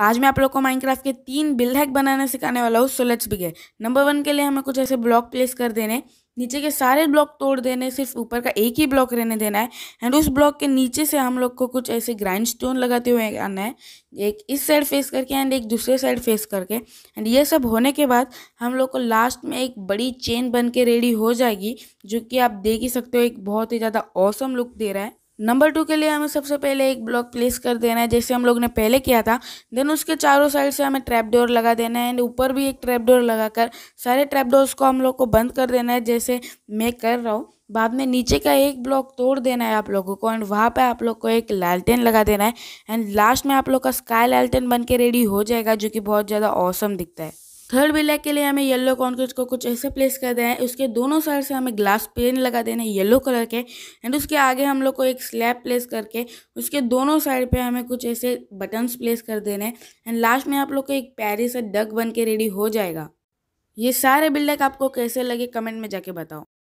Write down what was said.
आज मैं आप लोग को माइनक्राफ्ट के तीन बिल्ड हैक बनाने सिखाने वाला हूँ सो बिगे नंबर वन के लिए हमें कुछ ऐसे ब्लॉक प्लेस कर देने नीचे के सारे ब्लॉक तोड़ देने सिर्फ ऊपर का एक ही ब्लॉक रहने देना है एंड उस ब्लॉक के नीचे से हम लोग को कुछ ऐसे ग्राइंड स्टोन लगाते हुए आना है एक इस साइड फेस करके एंड एक दूसरे साइड फेस करके एंड ये सब होने के बाद हम लोग को लास्ट में एक बड़ी चेन बन के रेडी हो जाएगी जो कि आप देख ही सकते हो एक बहुत ही ज़्यादा औसम लुक दे रहा है नंबर टू के लिए हमें सबसे पहले एक ब्लॉक प्लेस कर देना है जैसे हम लोग ने पहले किया था देन उसके चारों साइड से हमें ट्रैप डोर लगा देना है एंड ऊपर भी एक ट्रैप डोर लगाकर सारे ट्रैप डोर्स को हम लोग को बंद कर देना है जैसे मैं कर रहा हूँ बाद में नीचे का एक ब्लॉक तोड़ देना है आप लोगों को एंड वहाँ पे आप लोग को एक लालटेन लगा देना है एंड लास्ट में आप लोग का स्काई लालटेन बन के रेडी हो जाएगा जो कि बहुत ज़्यादा औसम दिखता है थर्ड ब्लैक के लिए हमें येलो कॉन्क्रीट को कुछ ऐसे प्लेस कर देना है उसके दोनों साइड से हमें ग्लास पेन लगा देना है येलो कलर के एंड उसके आगे हम लोग को एक स्लैब प्लेस करके उसके दोनों साइड पे हमें कुछ ऐसे बटन्स प्लेस कर देने हैं एंड लास्ट में आप लोग को एक प्यारी से डग बन के रेडी हो जाएगा ये सारे बिल्डक आपको कैसे लगे कमेंट में जाके बताओ